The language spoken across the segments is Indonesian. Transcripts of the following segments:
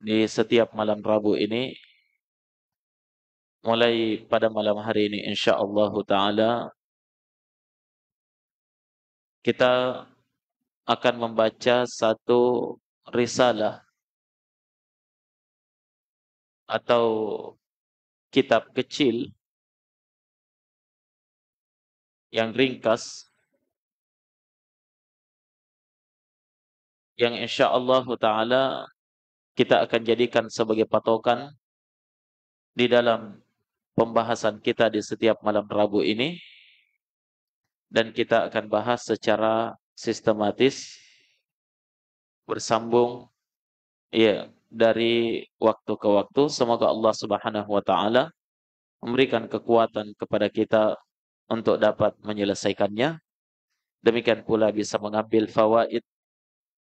di setiap malam Rabu ini mulai pada malam hari ini insyaallah taala kita akan membaca satu risalah atau kitab kecil yang ringkas yang insyaallah taala kita akan jadikan sebagai patokan di dalam pembahasan kita di setiap malam Rabu ini dan kita akan bahas secara sistematis bersambung ya dari waktu ke waktu semoga Allah Subhanahu wa taala memberikan kekuatan kepada kita untuk dapat menyelesaikannya demikian pula bisa mengambil fawaid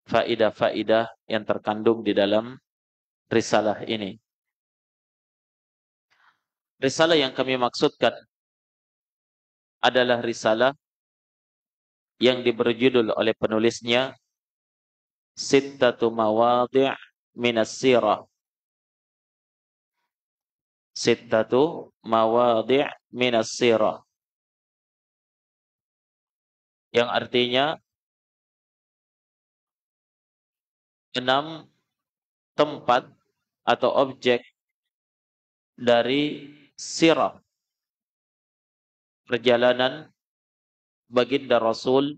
faidah-faidah yang terkandung di dalam risalah ini. Risalah yang kami maksudkan adalah risalah yang diberjudul oleh penulisnya Sittatu Mawadi' Minas Sirah Sittatu Mawadi' Minas Sirah yang artinya enam tempat atau objek dari sirah perjalanan baginda Rasul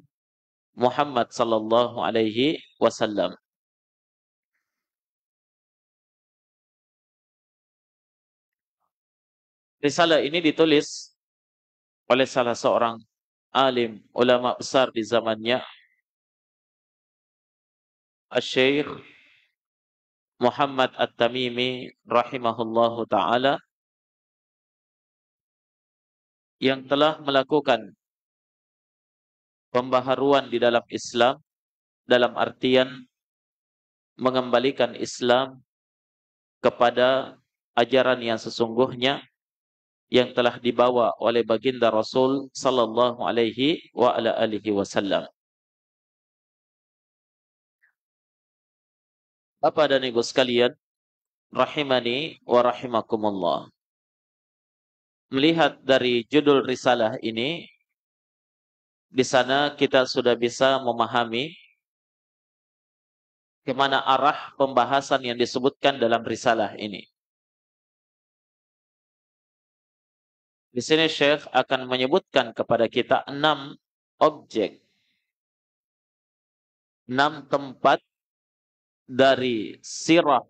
Muhammad sallallahu alaihi wasallam. Risalah ini ditulis oleh salah seorang alim ulama besar di zamannya Al-Syeikh Muhammad At-Tamimi rahimahullahu taala yang telah melakukan pembaharuan di dalam Islam dalam artian mengembalikan Islam kepada ajaran yang sesungguhnya yang telah dibawa oleh baginda Rasul sallallahu alaihi wa ala alihi wasallam. Bapak dan Ibu sekalian, rahimani wa rahimakumullah. Melihat dari judul risalah ini, di sana kita sudah bisa memahami kemana arah pembahasan yang disebutkan dalam risalah ini. Di sini Syekh akan menyebutkan kepada kita enam objek, enam tempat dari sirah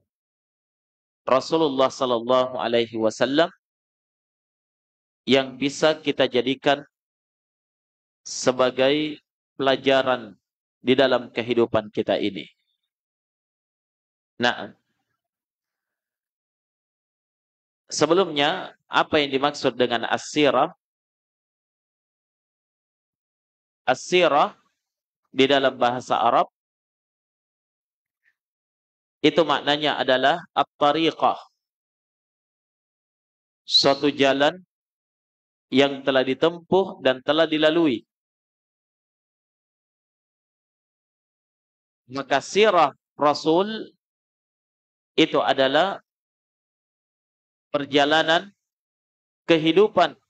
Rasulullah Sallallahu Alaihi Wasallam yang bisa kita jadikan sebagai pelajaran di dalam kehidupan kita ini. Nah, sebelumnya apa yang dimaksud dengan as-sirah? As-sirah di dalam bahasa Arab itu maknanya adalah at-tariqah. Suatu jalan yang telah ditempuh dan telah dilalui. Maka sirah Rasul itu adalah perjalanan kehidupan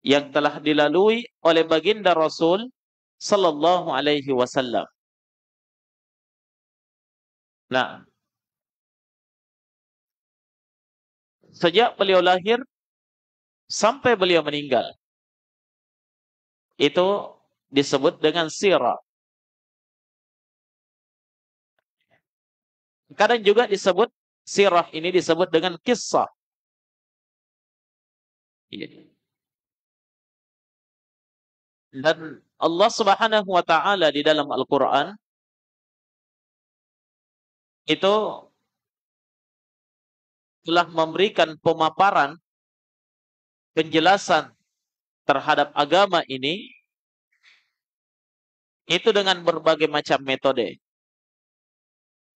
yang telah dilalui oleh baginda Rasul sallallahu alaihi wasallam. Nah, sejak beliau lahir sampai beliau meninggal. Itu disebut dengan sirah. Kadang juga disebut sirah ini disebut dengan kisah. Iya. Dan Allah Subhanahu wa taala di dalam Al-Qur'an itu telah memberikan pemaparan penjelasan terhadap agama ini itu dengan berbagai macam metode.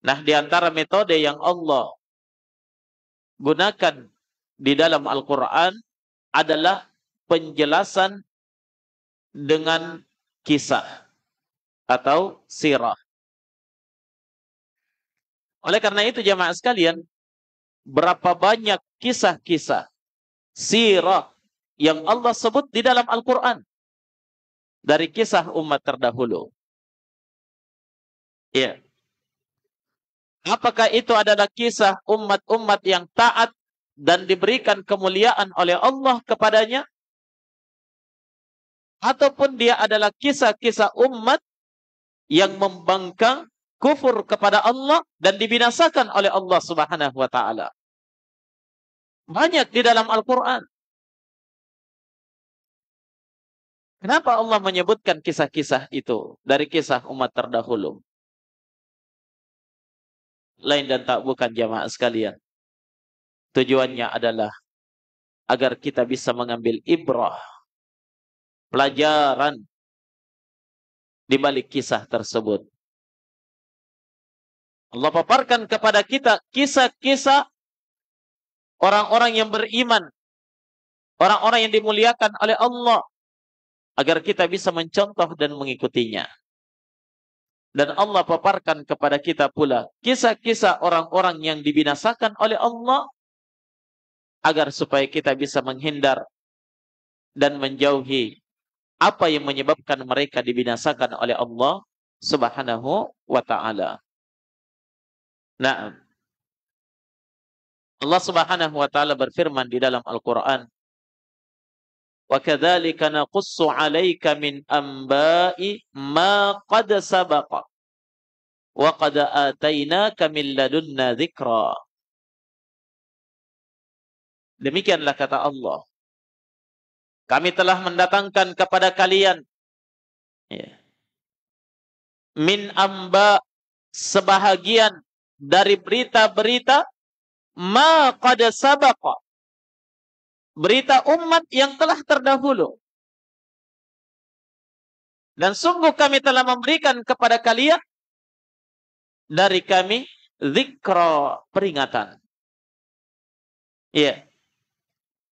Nah, di antara metode yang Allah gunakan di dalam Al-Quran adalah penjelasan dengan kisah atau sirah. Oleh karena itu jemaah sekalian, berapa banyak kisah-kisah sirah yang Allah sebut di dalam Al-Quran dari kisah umat terdahulu. Ya. Apakah itu adalah kisah umat-umat yang taat dan diberikan kemuliaan oleh Allah kepadanya? Ataupun dia adalah kisah-kisah umat yang membangkang kufur kepada Allah dan dibinasakan oleh Allah Subhanahu wa taala. Banyak di dalam Al-Qur'an. Kenapa Allah menyebutkan kisah-kisah itu dari kisah umat terdahulu? Lain dan tak bukan jamaah sekalian. Tujuannya adalah agar kita bisa mengambil ibrah, pelajaran di balik kisah tersebut. Allah paparkan kepada kita kisah-kisah orang-orang yang beriman, orang-orang yang dimuliakan oleh Allah agar kita bisa mencontoh dan mengikutinya. Dan Allah paparkan kepada kita pula kisah-kisah orang-orang yang dibinasakan oleh Allah agar supaya kita bisa menghindar dan menjauhi apa yang menyebabkan mereka dibinasakan oleh Allah Subhanahu wa taala. Nah, Allah Subhanahu wa taala berfirman di dalam Al-Qur'an, "Wa kadzalika naqussu 'alaika min amba'i ma qad sabaqa wa qad atainaka min ladunna dzikra." Demikianlah kata Allah. Kami telah mendatangkan kepada kalian ya, min amba sebahagian dari berita-berita ma qad sabaqa. Berita umat yang telah terdahulu. Dan sungguh kami telah memberikan kepada kalian dari kami zikra peringatan. Iya. Yeah.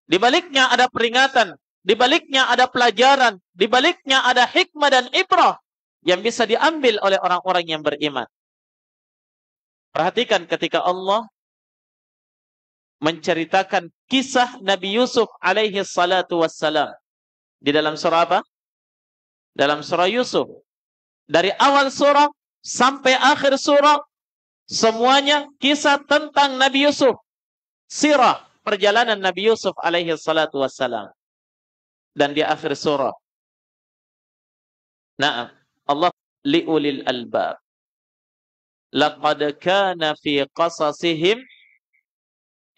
Di baliknya ada peringatan, di baliknya ada pelajaran, di baliknya ada hikmah dan ibrah yang bisa diambil oleh orang-orang yang beriman. Perhatikan ketika Allah menceritakan kisah Nabi Yusuf alaihi salatu wassalam. Di dalam surah apa? Dalam surah Yusuf. Dari awal surah sampai akhir surah, semuanya kisah tentang Nabi Yusuf. Sirah, perjalanan Nabi Yusuf alaihi salatu wassalam. Dan di akhir surah. Nah, Allah li'ulil albab laqad kana fi qasasihim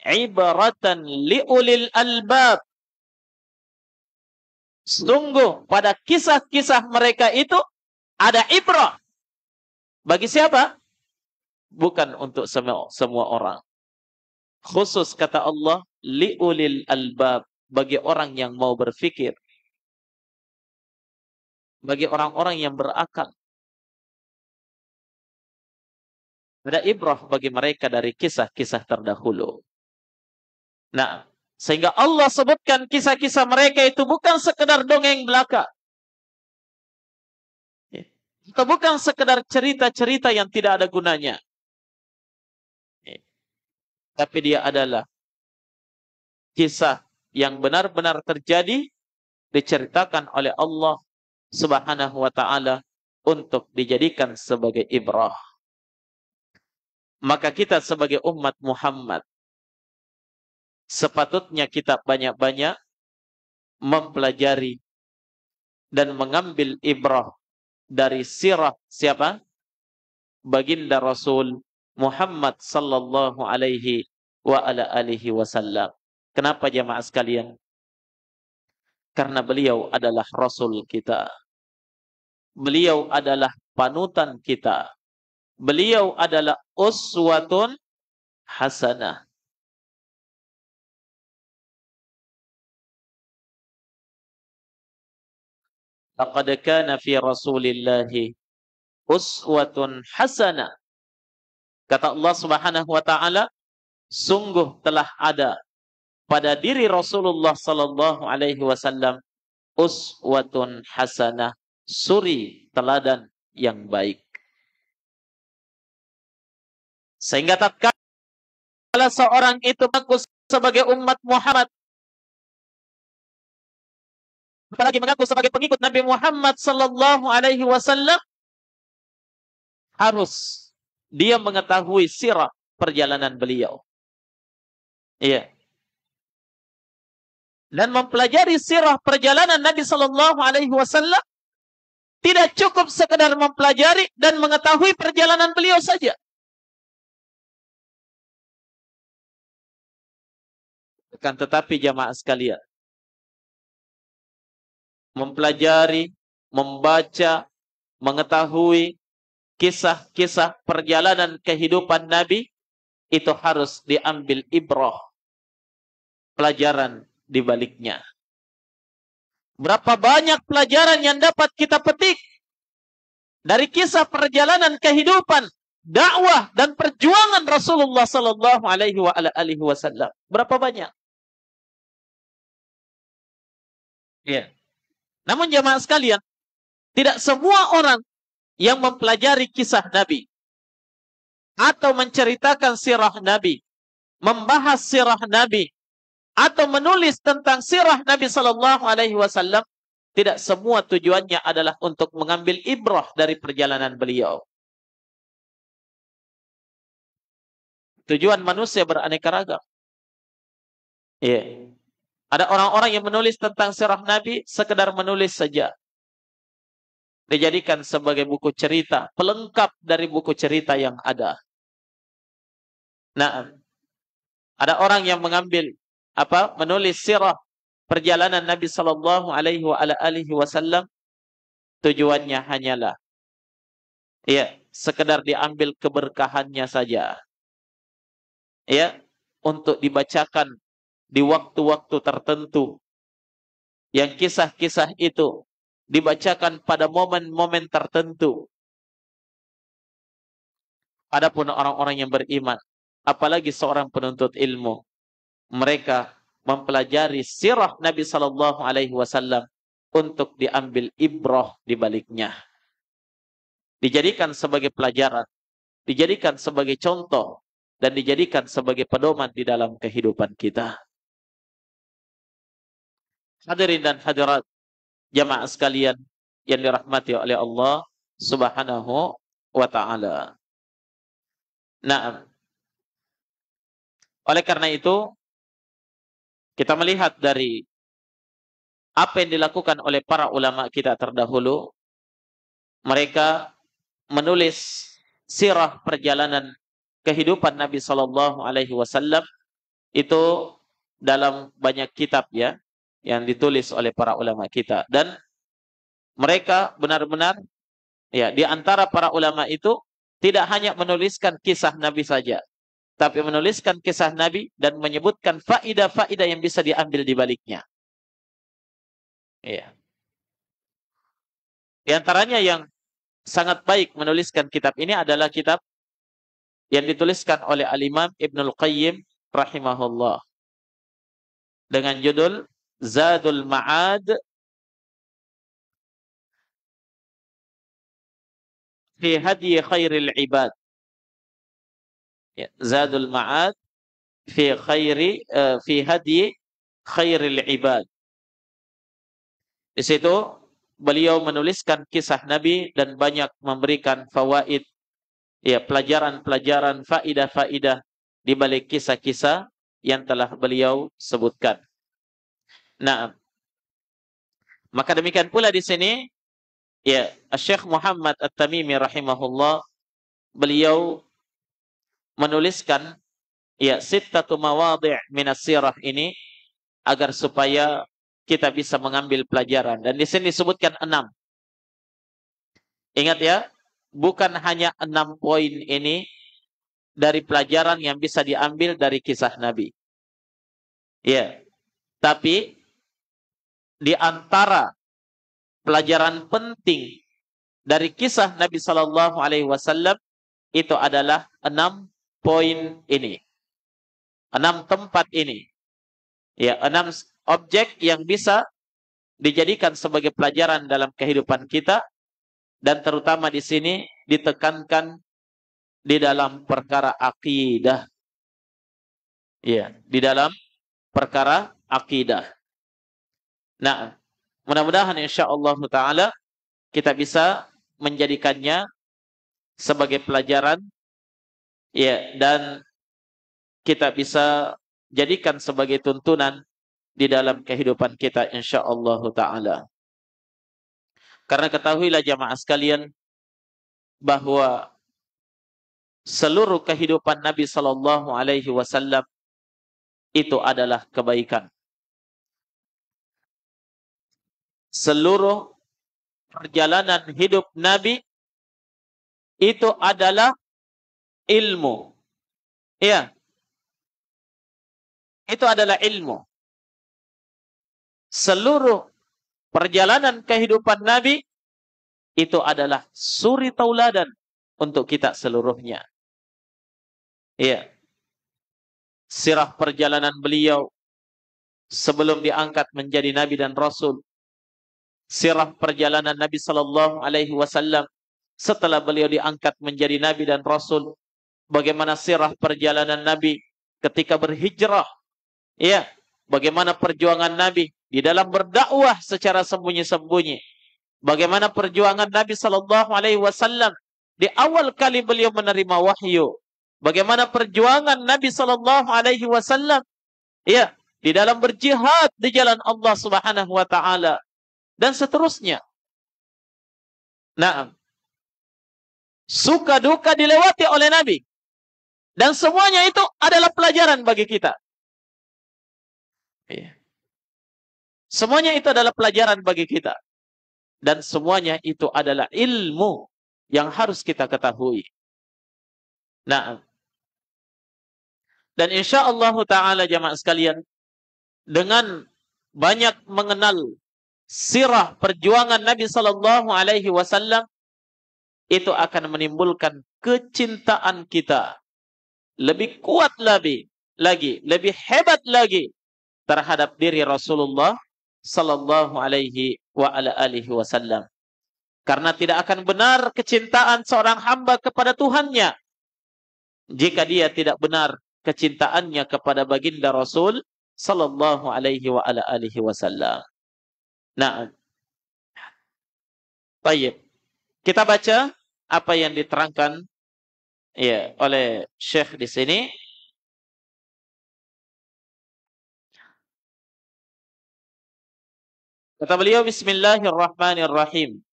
ibaratan liulil albab sungguh pada kisah-kisah mereka itu ada ibrah bagi siapa bukan untuk semua semua orang khusus kata Allah liulil albab bagi orang yang mau berfikir bagi orang-orang yang berakal ada ibrah bagi mereka dari kisah-kisah terdahulu. Nah, sehingga Allah sebutkan kisah-kisah mereka itu bukan sekedar dongeng belaka. Atau bukan sekedar cerita-cerita yang tidak ada gunanya. Tapi dia adalah kisah yang benar-benar terjadi diceritakan oleh Allah Subhanahu wa taala untuk dijadikan sebagai ibrah. Maka kita sebagai umat Muhammad sepatutnya kita banyak-banyak mempelajari dan mengambil ibrah dari sirah siapa? Baginda Rasul Muhammad sallallahu alaihi wa ala alihi wasallam. Kenapa jamaah sekalian? Karena beliau adalah rasul kita. Beliau adalah panutan kita. Beliau adalah uswatun hasanah. Laqad kana fi Rasulillah uswatun hasanah. Kata Allah Subhanahu wa taala, sungguh telah ada pada diri Rasulullah sallallahu alaihi wasallam uswatun hasanah, suri teladan yang baik. Sehingga tatkala seorang itu mengaku sebagai umat Muhammad apalagi mengaku sebagai pengikut Nabi Muhammad sallallahu alaihi wasallam harus dia mengetahui sirah perjalanan beliau. Iya. Dan mempelajari sirah perjalanan Nabi Sallallahu Alaihi Wasallam tidak cukup sekedar mempelajari dan mengetahui perjalanan beliau saja, Akan tetapi jamaah sekalian, mempelajari, membaca, mengetahui kisah-kisah perjalanan kehidupan Nabi itu harus diambil ibroh pelajaran di baliknya. Berapa banyak pelajaran yang dapat kita petik dari kisah perjalanan kehidupan, dakwah dan perjuangan Rasulullah Sallallahu Alaihi Wasallam. Berapa banyak? Ya. Namun jamaah sekalian, tidak semua orang yang mempelajari kisah Nabi atau menceritakan sirah Nabi, membahas sirah Nabi atau menulis tentang sirah Nabi Shallallahu alaihi wasallam, tidak semua tujuannya adalah untuk mengambil ibrah dari perjalanan beliau. Tujuan manusia beraneka ragam. Yeah. Ada orang-orang yang menulis tentang sirah Nabi sekedar menulis saja. Dijadikan sebagai buku cerita, pelengkap dari buku cerita yang ada. Nah, ada orang yang mengambil apa menulis sirah perjalanan Nabi Shallallahu Alaihi Wasallam tujuannya hanyalah ya sekedar diambil keberkahannya saja ya untuk dibacakan di waktu-waktu tertentu yang kisah-kisah itu dibacakan pada momen-momen tertentu. Adapun orang-orang yang beriman, apalagi seorang penuntut ilmu, mereka mempelajari sirah Nabi Shallallahu Alaihi Wasallam untuk diambil ibroh di baliknya. Dijadikan sebagai pelajaran, dijadikan sebagai contoh, dan dijadikan sebagai pedoman di dalam kehidupan kita. Hadirin dan hadirat jamaah sekalian yang dirahmati oleh Allah Subhanahu wa taala. Nah, oleh karena itu kita melihat dari apa yang dilakukan oleh para ulama kita terdahulu, mereka menulis sirah perjalanan kehidupan Nabi Shallallahu Alaihi Wasallam itu dalam banyak kitab ya yang ditulis oleh para ulama kita dan mereka benar-benar ya di antara para ulama itu tidak hanya menuliskan kisah Nabi saja tapi menuliskan kisah Nabi dan menyebutkan faidah-faidah yang bisa diambil di baliknya. Ya. Di antaranya yang sangat baik menuliskan kitab ini adalah kitab yang dituliskan oleh Al-Imam Ibnul Qayyim rahimahullah dengan judul Zadul Ma'ad fi hadi khairil ibad. Ya, Zadul Ma'ad fi khairi uh, fi hadi khairil ibad. Di situ beliau menuliskan kisah Nabi dan banyak memberikan fawaid ya pelajaran-pelajaran faidah-faidah di balik kisah-kisah yang telah beliau sebutkan. Nah, maka demikian pula di sini ya Syekh Muhammad At-Tamimi rahimahullah beliau menuliskan ya sittatu mawadhi' min sirah ini agar supaya kita bisa mengambil pelajaran dan di sini disebutkan enam. Ingat ya, bukan hanya enam poin ini dari pelajaran yang bisa diambil dari kisah Nabi. Ya, tapi di antara pelajaran penting dari kisah Nabi Shallallahu Alaihi Wasallam itu adalah enam poin ini, enam tempat ini, ya enam objek yang bisa dijadikan sebagai pelajaran dalam kehidupan kita dan terutama di sini ditekankan di dalam perkara akidah. Ya, di dalam perkara akidah. Nah, mudah-mudahan insyaallah taala kita bisa menjadikannya sebagai pelajaran ya dan kita bisa jadikan sebagai tuntunan di dalam kehidupan kita insyaallah taala. Karena ketahuilah jamaah sekalian bahwa seluruh kehidupan Nabi Shallallahu alaihi wasallam itu adalah kebaikan. seluruh perjalanan hidup Nabi itu adalah ilmu. Iya. Itu adalah ilmu. Seluruh perjalanan kehidupan Nabi itu adalah suri tauladan untuk kita seluruhnya. Iya. Sirah perjalanan beliau sebelum diangkat menjadi nabi dan rasul sirah perjalanan Nabi Shallallahu Alaihi Wasallam setelah beliau diangkat menjadi Nabi dan Rasul, bagaimana sirah perjalanan Nabi ketika berhijrah, ya, bagaimana perjuangan Nabi di dalam berdakwah secara sembunyi-sembunyi, bagaimana perjuangan Nabi Shallallahu Alaihi Wasallam di awal kali beliau menerima wahyu, bagaimana perjuangan Nabi Shallallahu Alaihi Wasallam, ya, di dalam berjihad di jalan Allah Subhanahu Wa Taala dan seterusnya. Nah, suka duka dilewati oleh Nabi. Dan semuanya itu adalah pelajaran bagi kita. Iya. Semuanya itu adalah pelajaran bagi kita. Dan semuanya itu adalah ilmu yang harus kita ketahui. Nah, dan insya Allah Ta'ala jamaah sekalian, dengan banyak mengenal sirah perjuangan Nabi Shallallahu Alaihi Wasallam itu akan menimbulkan kecintaan kita lebih kuat lagi, lagi lebih hebat lagi terhadap diri Rasulullah Shallallahu Alaihi wa ala alihi Wasallam. Karena tidak akan benar kecintaan seorang hamba kepada Tuhannya jika dia tidak benar kecintaannya kepada baginda Rasul sallallahu alaihi wa ala alihi wasallam. Nah. Baik. Kita baca apa yang diterangkan ya oleh Syekh di sini. Kata beliau bismillahirrahmanirrahim.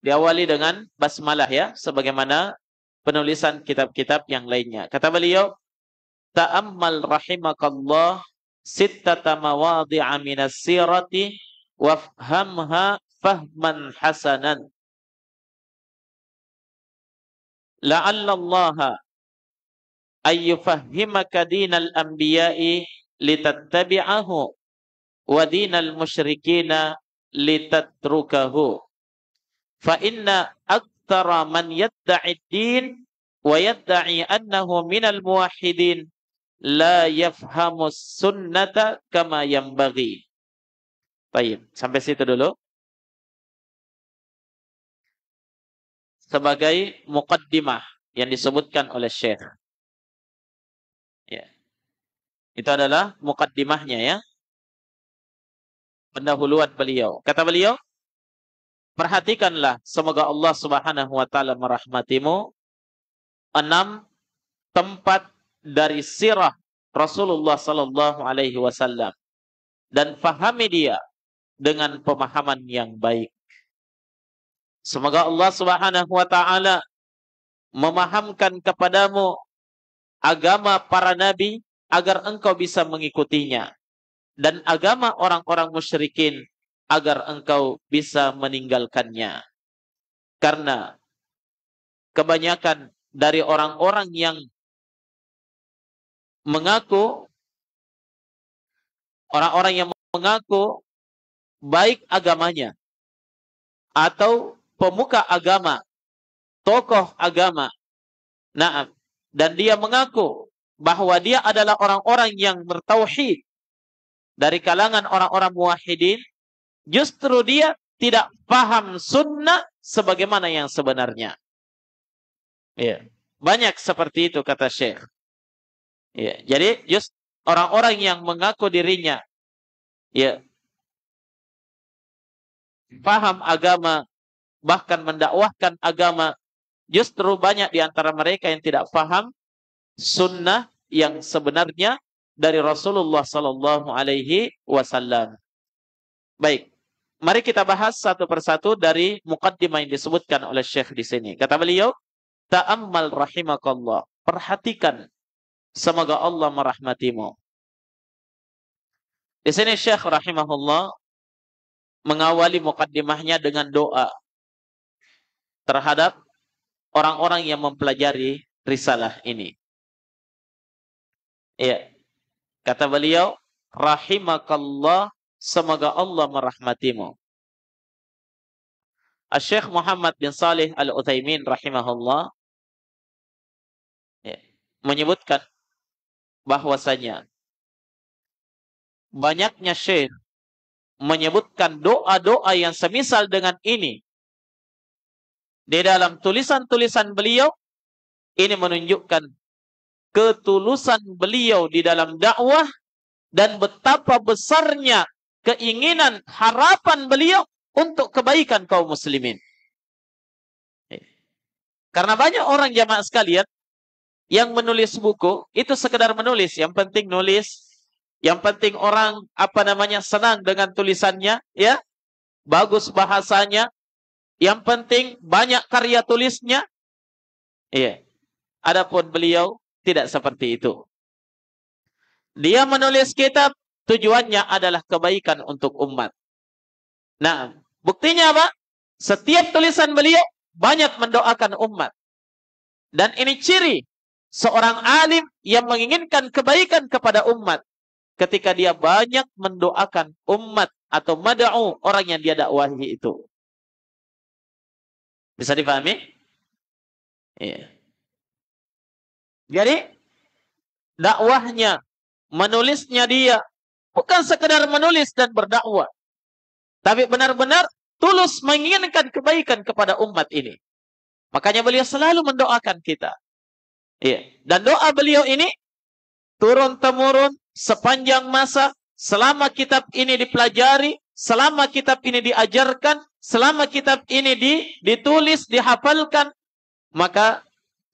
Diawali dengan basmalah ya sebagaimana penulisan kitab-kitab yang lainnya. Kata beliau ta'ammal rahimakallah ستة مواضع من السيرة وافهمها فهما حسنا لعل الله أن يفهمك دين الأنبياء لتتبعه ودين المشركين لتتركه فإن أكثر من يدعي الدين ويدعي أنه من الموحدين la yafhamus sunnata kama yambagi. Baik, sampai situ dulu. Sebagai muqaddimah yang disebutkan oleh Syekh. Ya. Itu adalah muqaddimahnya ya. Pendahuluan beliau. Kata beliau, perhatikanlah semoga Allah Subhanahu wa taala merahmatimu enam tempat dari sirah Rasulullah sallallahu alaihi wasallam dan fahami dia dengan pemahaman yang baik. Semoga Allah Subhanahu wa taala memahamkan kepadamu agama para nabi agar engkau bisa mengikutinya dan agama orang-orang musyrikin agar engkau bisa meninggalkannya. Karena kebanyakan dari orang-orang yang mengaku orang-orang yang mengaku baik agamanya atau pemuka agama, tokoh agama. Nah, dan dia mengaku bahwa dia adalah orang-orang yang bertauhid dari kalangan orang-orang muwahhidin, justru dia tidak paham sunnah sebagaimana yang sebenarnya. Ya. Banyak seperti itu kata Syekh. Ya, jadi just orang-orang yang mengaku dirinya ya paham agama bahkan mendakwahkan agama justru banyak di antara mereka yang tidak paham sunnah yang sebenarnya dari Rasulullah Sallallahu Alaihi Wasallam. Baik, mari kita bahas satu persatu dari mukaddimah yang disebutkan oleh Syekh di sini. Kata beliau, Ta'ammal rahimakallah. Perhatikan Semoga Allah merahmatimu. Di sini Syekh rahimahullah mengawali mukaddimahnya dengan doa terhadap orang-orang yang mempelajari risalah ini. Ya, Kata beliau, rahimakallah, semoga Allah merahmatimu. Syekh Muhammad bin Salih Al-Utsaimin rahimahullah ya, menyebutkan bahwasanya banyaknya syekh menyebutkan doa-doa yang semisal dengan ini di dalam tulisan-tulisan beliau ini menunjukkan ketulusan beliau di dalam dakwah dan betapa besarnya keinginan harapan beliau untuk kebaikan kaum muslimin. Karena banyak orang jamaah sekalian yang menulis buku itu sekedar menulis, yang penting nulis, yang penting orang apa namanya senang dengan tulisannya, ya. Bagus bahasanya. Yang penting banyak karya tulisnya. Iya. Adapun beliau tidak seperti itu. Dia menulis kitab tujuannya adalah kebaikan untuk umat. Nah, buktinya apa? Setiap tulisan beliau banyak mendoakan umat. Dan ini ciri seorang alim yang menginginkan kebaikan kepada umat ketika dia banyak mendoakan umat atau madau orang yang dia dakwahi itu. Bisa dipahami? Iya. Jadi dakwahnya, menulisnya dia bukan sekedar menulis dan berdakwah, tapi benar-benar tulus menginginkan kebaikan kepada umat ini. Makanya beliau selalu mendoakan kita. Iya. Dan doa beliau ini turun temurun sepanjang masa selama kitab ini dipelajari, selama kitab ini diajarkan, selama kitab ini di, ditulis, dihafalkan, maka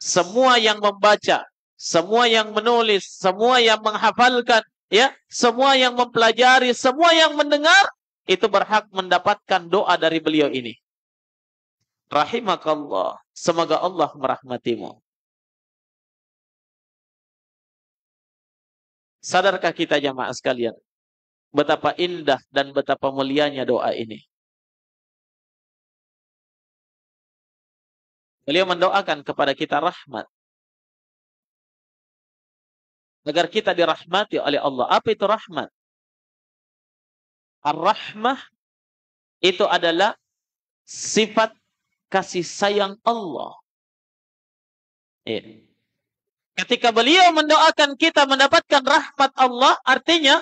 semua yang membaca, semua yang menulis, semua yang menghafalkan, ya, semua yang mempelajari, semua yang mendengar itu berhak mendapatkan doa dari beliau ini. Rahimakallah, semoga Allah merahmatimu. Sadarkah kita jamaah sekalian? Betapa indah dan betapa mulianya doa ini. Beliau mendoakan kepada kita rahmat. Agar kita dirahmati oleh Allah. Apa itu rahmat? Ar-Rahmah itu adalah sifat kasih sayang Allah. Ya. Ketika beliau mendoakan kita mendapatkan rahmat Allah, artinya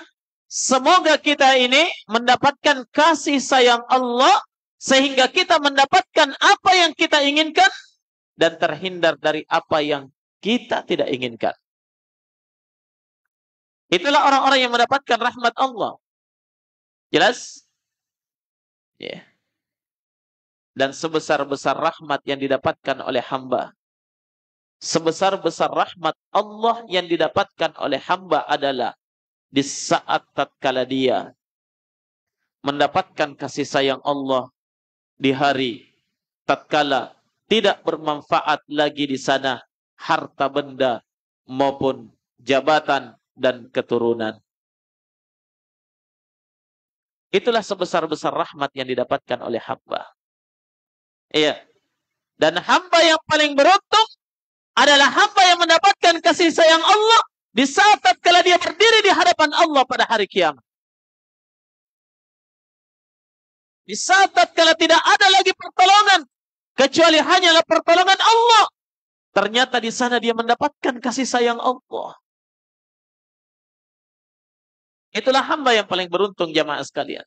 semoga kita ini mendapatkan kasih sayang Allah sehingga kita mendapatkan apa yang kita inginkan dan terhindar dari apa yang kita tidak inginkan. Itulah orang-orang yang mendapatkan rahmat Allah. Jelas? Ya. Yeah. Dan sebesar-besar rahmat yang didapatkan oleh hamba sebesar-besar rahmat Allah yang didapatkan oleh hamba adalah di saat tatkala dia mendapatkan kasih sayang Allah di hari tatkala tidak bermanfaat lagi di sana harta benda maupun jabatan dan keturunan. Itulah sebesar-besar rahmat yang didapatkan oleh hamba. Iya. Dan hamba yang paling beruntung adalah hamba yang mendapatkan kasih sayang Allah di saat tatkala dia berdiri di hadapan Allah pada hari kiamat. Di saat tatkala tidak ada lagi pertolongan kecuali hanyalah pertolongan Allah. Ternyata di sana dia mendapatkan kasih sayang Allah. Itulah hamba yang paling beruntung jamaah sekalian.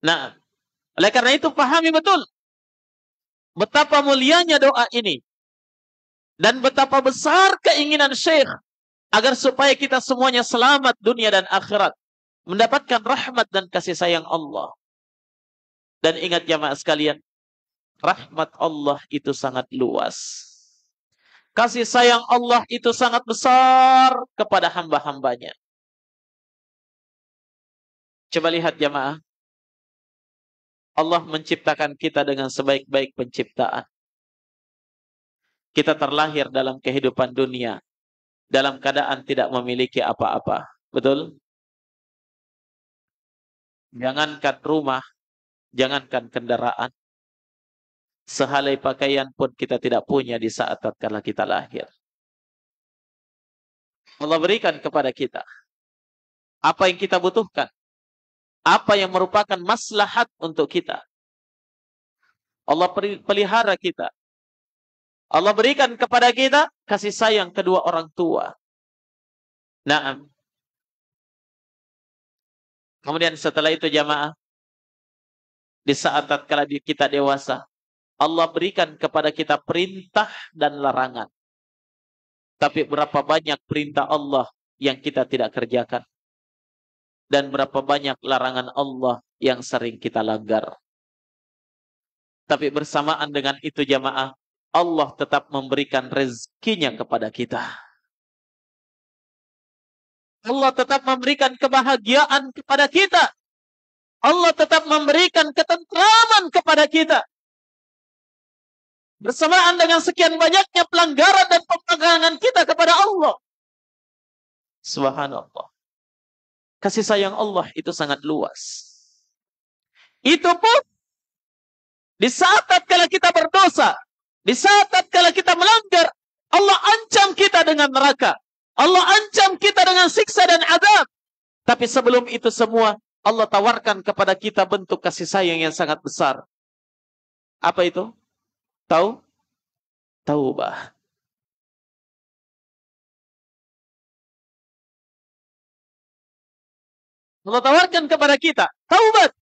Nah, oleh karena itu pahami betul betapa mulianya doa ini. Dan betapa besar keinginan Syekh agar supaya kita semuanya selamat dunia dan akhirat. Mendapatkan rahmat dan kasih sayang Allah. Dan ingat jamaah sekalian, rahmat Allah itu sangat luas. Kasih sayang Allah itu sangat besar kepada hamba-hambanya. Coba lihat jamaah. Allah menciptakan kita dengan sebaik-baik penciptaan kita terlahir dalam kehidupan dunia dalam keadaan tidak memiliki apa-apa. Betul? Jangankan rumah, jangankan kendaraan, sehelai pakaian pun kita tidak punya di saat tatkala kita lahir. Allah berikan kepada kita apa yang kita butuhkan, apa yang merupakan maslahat untuk kita. Allah pelihara kita Allah berikan kepada kita kasih sayang kedua orang tua. Naam. Kemudian setelah itu jamaah, di saat tatkala kita dewasa, Allah berikan kepada kita perintah dan larangan. Tapi berapa banyak perintah Allah yang kita tidak kerjakan? Dan berapa banyak larangan Allah yang sering kita langgar? Tapi bersamaan dengan itu jamaah, Allah tetap memberikan rezekinya kepada kita. Allah tetap memberikan kebahagiaan kepada kita. Allah tetap memberikan ketentraman kepada kita. Bersamaan dengan sekian banyaknya pelanggaran dan pemegangan kita kepada Allah. Subhanallah. Kasih sayang Allah itu sangat luas. Itu pun di saat tatkala kita berdosa, di saat tatkala kita melanggar, Allah ancam kita dengan neraka. Allah ancam kita dengan siksa dan adab. Tapi sebelum itu semua, Allah tawarkan kepada kita bentuk kasih sayang yang sangat besar. Apa itu? Tahu? Taubah. Allah tawarkan kepada kita taubat.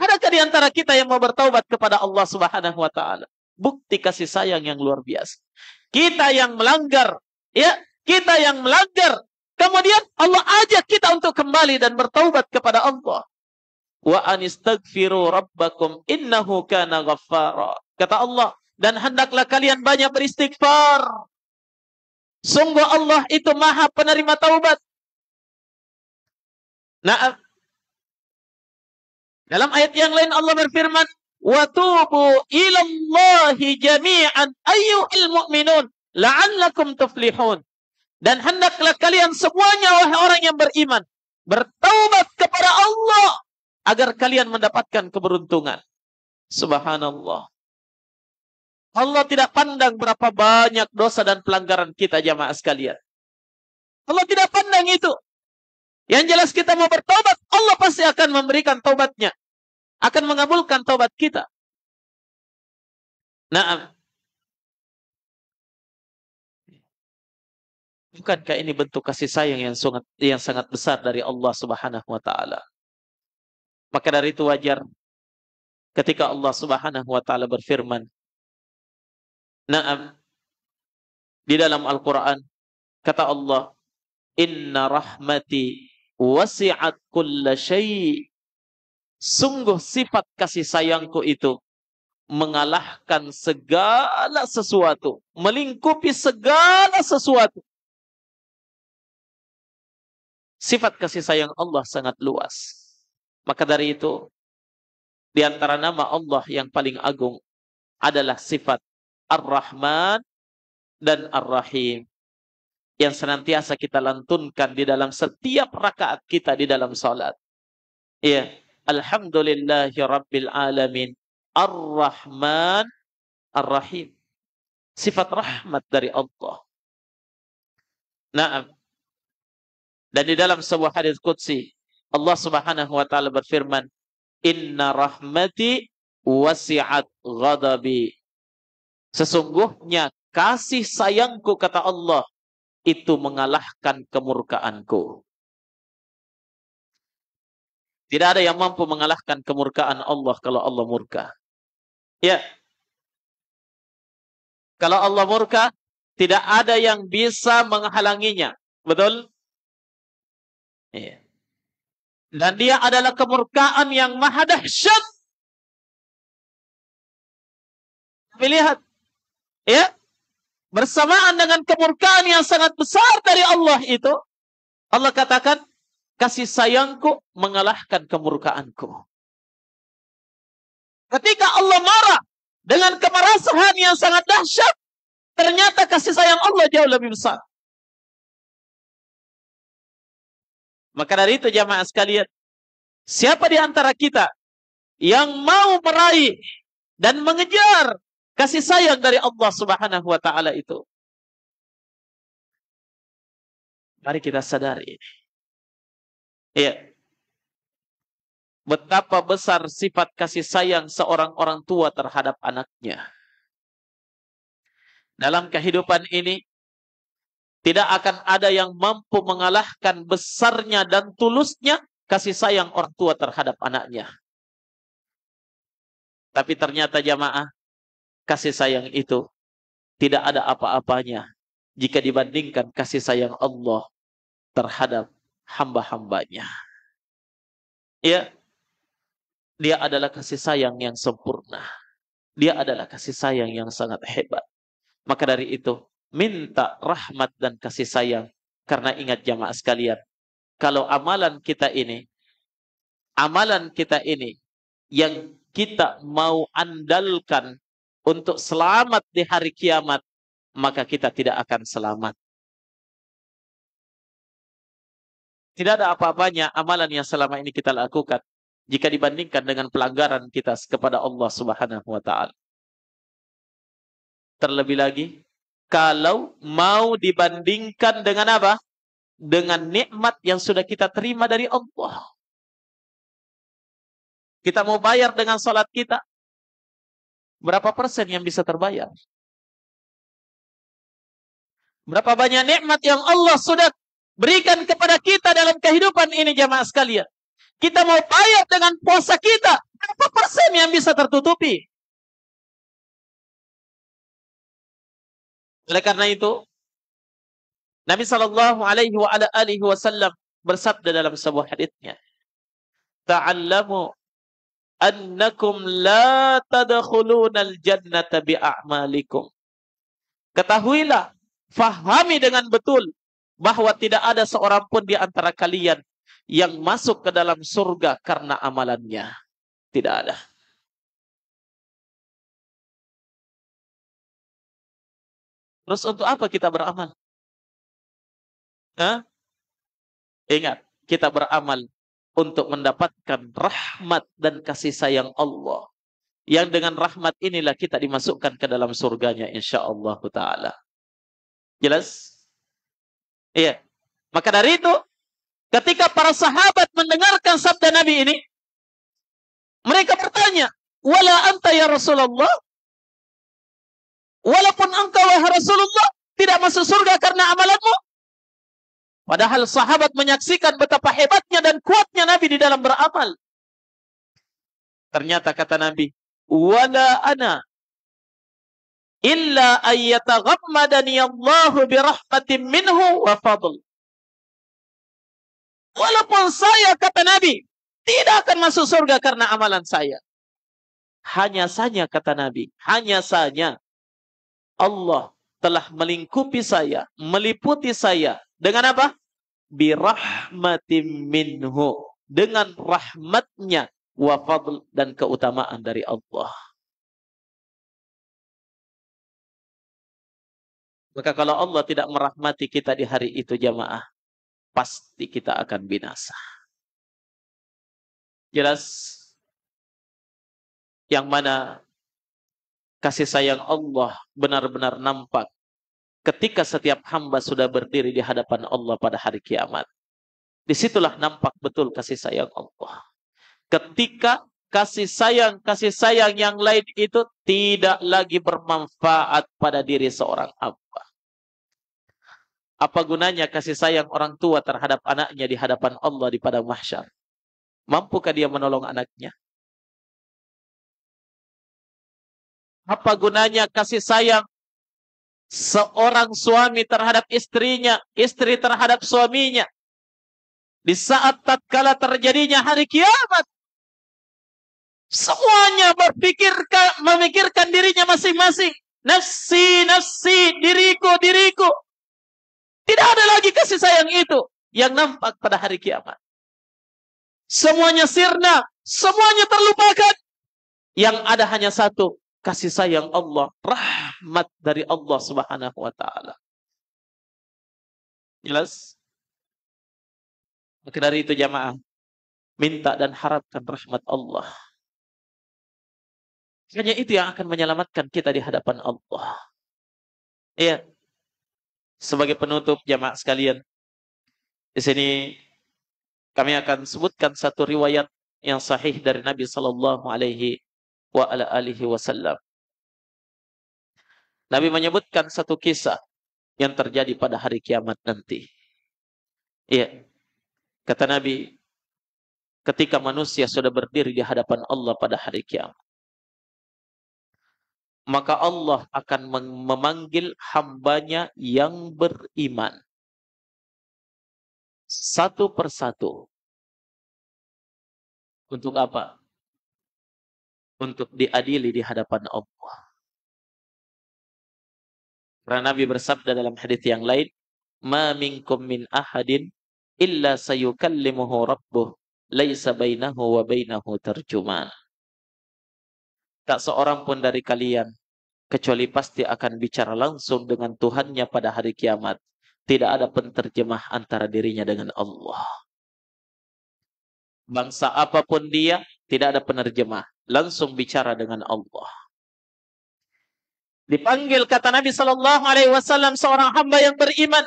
Adakah di antara kita yang mau bertaubat kepada Allah Subhanahu wa taala? bukti kasih sayang yang luar biasa. Kita yang melanggar, ya, kita yang melanggar. Kemudian Allah ajak kita untuk kembali dan bertaubat kepada Allah. Wa anistaghfiru rabbakum innahu kana ghaffara. Kata Allah, dan hendaklah kalian banyak beristighfar. Sungguh Allah itu maha penerima taubat. Nah, dalam ayat yang lain Allah berfirman, وَتُوبُوا إِلَى اللَّهِ جَمِيعًا ayyuhal الْمُؤْمِنُونَ la'allakum تُفْلِحُونَ Dan hendaklah kalian semuanya wahai orang yang beriman bertaubat kepada Allah agar kalian mendapatkan keberuntungan. Subhanallah. Allah tidak pandang berapa banyak dosa dan pelanggaran kita jamaah sekalian. Allah tidak pandang itu. Yang jelas kita mau bertobat, Allah pasti akan memberikan tobatnya akan mengabulkan taubat kita. Nah, bukankah ini bentuk kasih sayang yang sangat yang sangat besar dari Allah Subhanahu wa taala? Maka dari itu wajar ketika Allah Subhanahu wa taala berfirman, "Na'am" di dalam Al-Qur'an kata Allah, "Inna rahmati wasi'at kulla syai' Sungguh sifat kasih sayangku itu mengalahkan segala sesuatu, melingkupi segala sesuatu. Sifat kasih sayang Allah sangat luas. Maka dari itu, di antara nama Allah yang paling agung adalah sifat Ar-Rahman dan Ar-Rahim yang senantiasa kita lantunkan di dalam setiap rakaat kita di dalam salat. Iya. Alhamdulillahi Rabbil Alamin. Ar-Rahman Ar-Rahim. Sifat rahmat dari Allah. Naam. Dan di dalam sebuah hadis qudsi, Allah Subhanahu wa taala berfirman, "Inna rahmati wasi'at ghadabi." Sesungguhnya kasih sayangku kata Allah itu mengalahkan kemurkaanku. Tidak ada yang mampu mengalahkan kemurkaan Allah kalau Allah murka. Ya. Kalau Allah murka, tidak ada yang bisa menghalanginya. Betul? Ya. Dan dia adalah kemurkaan yang maha dahsyat. Tapi lihat. Ya. Bersamaan dengan kemurkaan yang sangat besar dari Allah itu. Allah katakan, kasih sayangku mengalahkan kemurkaanku. Ketika Allah marah dengan kemarahan yang sangat dahsyat, ternyata kasih sayang Allah jauh lebih besar. Maka dari itu jamaah sekalian, siapa di antara kita yang mau meraih dan mengejar kasih sayang dari Allah Subhanahu wa taala itu? Mari kita sadari ini. Iya. Betapa besar sifat kasih sayang seorang orang tua terhadap anaknya. Dalam kehidupan ini, tidak akan ada yang mampu mengalahkan besarnya dan tulusnya kasih sayang orang tua terhadap anaknya. Tapi ternyata jamaah, kasih sayang itu tidak ada apa-apanya jika dibandingkan kasih sayang Allah terhadap hamba-hambanya. Ya, dia adalah kasih sayang yang sempurna. Dia adalah kasih sayang yang sangat hebat. Maka dari itu, minta rahmat dan kasih sayang. Karena ingat jamaah sekalian, kalau amalan kita ini, amalan kita ini yang kita mau andalkan untuk selamat di hari kiamat, maka kita tidak akan selamat. Tidak ada apa-apanya amalan yang selama ini kita lakukan jika dibandingkan dengan pelanggaran kita kepada Allah Subhanahu wa taala. Terlebih lagi kalau mau dibandingkan dengan apa? Dengan nikmat yang sudah kita terima dari Allah. Kita mau bayar dengan sholat kita. Berapa persen yang bisa terbayar? Berapa banyak nikmat yang Allah sudah berikan kepada kita dalam kehidupan ini jemaah sekalian. Kita mau bayar dengan puasa kita. Berapa persen yang bisa tertutupi? Oleh karena itu, Nabi Shallallahu Alaihi Wasallam bersabda dalam sebuah haditsnya, "Ta'allamu annakum la tadkhuluna al-jannata bi'a'malikum." Ketahuilah, fahami dengan betul bahwa tidak ada seorang pun di antara kalian yang masuk ke dalam surga karena amalannya. Tidak ada. Terus untuk apa kita beramal? Hah? Ingat, kita beramal untuk mendapatkan rahmat dan kasih sayang Allah. Yang dengan rahmat inilah kita dimasukkan ke dalam surganya insya Allah ta'ala. Jelas? Iya. Maka dari itu, ketika para sahabat mendengarkan sabda Nabi ini, mereka bertanya, "Wala anta ya Rasulullah?" Walaupun engkau wahai Rasulullah tidak masuk surga karena amalanmu? Padahal sahabat menyaksikan betapa hebatnya dan kuatnya Nabi di dalam beramal. Ternyata kata Nabi, "Wala ana illa ayyataghammadani Allahu bi minhu wa fadl. Walaupun saya kata Nabi tidak akan masuk surga karena amalan saya. Hanya saja kata Nabi, hanya saja Allah telah melingkupi saya, meliputi saya dengan apa? Bi minhu, dengan rahmatnya wa fadl dan keutamaan dari Allah. Maka kalau Allah tidak merahmati kita di hari itu jamaah, pasti kita akan binasa. Jelas yang mana kasih sayang Allah benar-benar nampak ketika setiap hamba sudah berdiri di hadapan Allah pada hari kiamat. Disitulah nampak betul kasih sayang Allah. Ketika kasih sayang kasih sayang yang lain itu tidak lagi bermanfaat pada diri seorang hamba. Apa gunanya kasih sayang orang tua terhadap anaknya di hadapan Allah di padang mahsyar? Mampukah dia menolong anaknya? Apa gunanya kasih sayang seorang suami terhadap istrinya, istri terhadap suaminya? Di saat tatkala terjadinya hari kiamat, Semuanya berpikir memikirkan dirinya masing-masing. Nafsi, nafsi, diriku, diriku. Tidak ada lagi kasih sayang itu yang nampak pada hari kiamat. Semuanya sirna, semuanya terlupakan. Yang ada hanya satu, kasih sayang Allah, rahmat dari Allah Subhanahu wa taala. Jelas? Maka dari itu jamaah, minta dan harapkan rahmat Allah hanya itu yang akan menyelamatkan kita di hadapan Allah. Iya. Sebagai penutup jamaah sekalian, di sini kami akan sebutkan satu riwayat yang sahih dari Nabi Shallallahu Alaihi wa ala alihi wasallam. Nabi menyebutkan satu kisah yang terjadi pada hari kiamat nanti. Iya. Kata Nabi, ketika manusia sudah berdiri di hadapan Allah pada hari kiamat maka Allah akan memanggil hambanya yang beriman. Satu persatu. Untuk apa? Untuk diadili di hadapan Allah. Karena Nabi bersabda dalam hadis yang lain, "Ma minkum min ahadin illa sayukallimuhu rabbuh, laisa bainahu wa bainahu tarjuman." Tak seorang pun dari kalian kecuali pasti akan bicara langsung dengan Tuhannya pada hari kiamat. Tidak ada penterjemah antara dirinya dengan Allah. Bangsa apapun dia, tidak ada penerjemah. Langsung bicara dengan Allah. Dipanggil kata Nabi saw. Alaihi Wasallam seorang hamba yang beriman.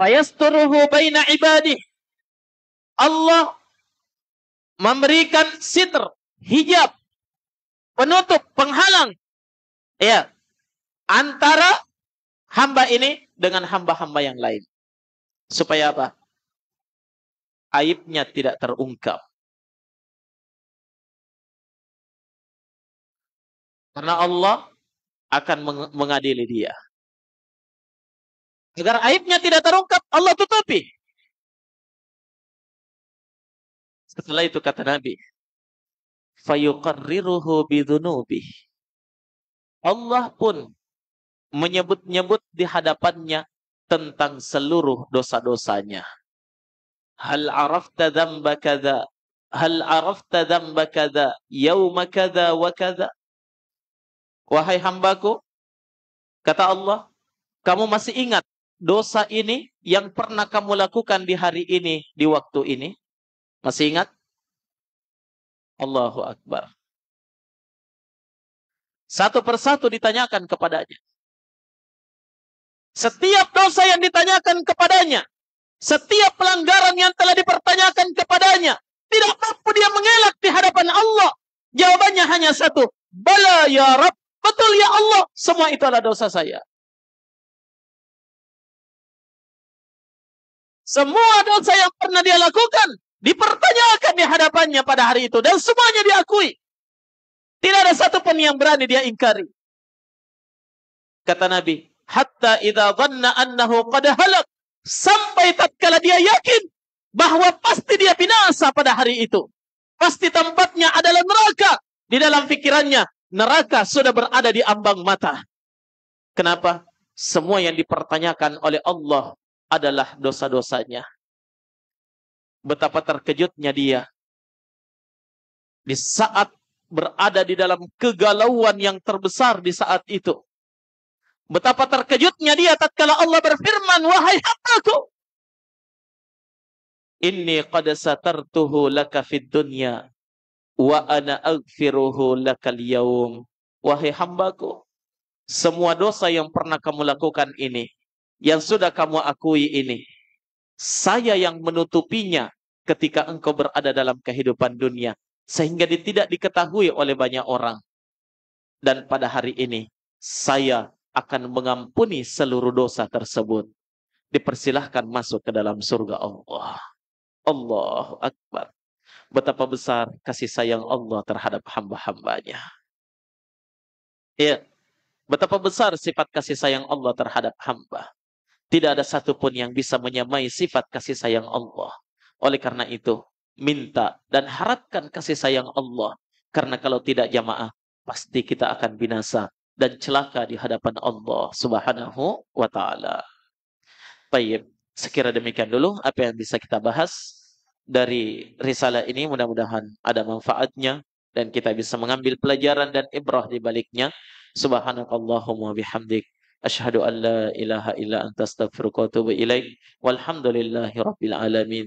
Fayasturuhu baina ibadih. Allah memberikan sitr, hijab penutup, penghalang. Ya. Antara hamba ini dengan hamba-hamba yang lain. Supaya apa? Aibnya tidak terungkap. Karena Allah akan mengadili dia. Agar aibnya tidak terungkap, Allah tutupi. Setelah itu kata Nabi, fayuqarriruhu bidhunubih. Allah pun menyebut-nyebut di hadapannya tentang seluruh dosa-dosanya. Hal arafta dhamba kada? Hal arafta dhamba kada? Yawma kada wa kada? Wahai hambaku, kata Allah, kamu masih ingat dosa ini yang pernah kamu lakukan di hari ini, di waktu ini? Masih ingat? Allahu Akbar. Satu persatu ditanyakan kepadanya. Setiap dosa yang ditanyakan kepadanya, setiap pelanggaran yang telah dipertanyakan kepadanya, tidak mampu dia mengelak di hadapan Allah. Jawabannya hanya satu, bala ya Rab. betul ya Allah, semua itu adalah dosa saya. Semua dosa yang pernah dia lakukan, dipertanyakan di hadapannya pada hari itu dan semuanya diakui. Tidak ada satupun yang berani dia ingkari. Kata Nabi, hatta idza dhanna annahu qad halak sampai tatkala dia yakin bahwa pasti dia binasa pada hari itu. Pasti tempatnya adalah neraka. Di dalam pikirannya, neraka sudah berada di ambang mata. Kenapa? Semua yang dipertanyakan oleh Allah adalah dosa-dosanya betapa terkejutnya dia. Di saat berada di dalam kegalauan yang terbesar di saat itu. Betapa terkejutnya dia tatkala Allah berfirman, "Wahai hambaku, ini qad satartuhu laka fid dunya wa ana agfiruhu laka liyawm. Wahai hambaku, semua dosa yang pernah kamu lakukan ini, yang sudah kamu akui ini, saya yang menutupinya ketika engkau berada dalam kehidupan dunia sehingga dia tidak diketahui oleh banyak orang. Dan pada hari ini saya akan mengampuni seluruh dosa tersebut. Dipersilahkan masuk ke dalam surga Allah. Allah Akbar. Betapa besar kasih sayang Allah terhadap hamba-hambanya. Ya, betapa besar sifat kasih sayang Allah terhadap hamba. Tidak ada satupun yang bisa menyamai sifat kasih sayang Allah oleh karena itu, minta dan harapkan kasih sayang Allah. Karena kalau tidak jamaah, pasti kita akan binasa dan celaka di hadapan Allah Subhanahu wa taala. Baik, sekira demikian dulu apa yang bisa kita bahas dari risalah ini mudah-mudahan ada manfaatnya dan kita bisa mengambil pelajaran dan ibrah di baliknya. Subhanakallahumma bihamdik asyhadu an la ilaha illa anta astaghfiruka wa atubu Walhamdulillahi rabbil alamin.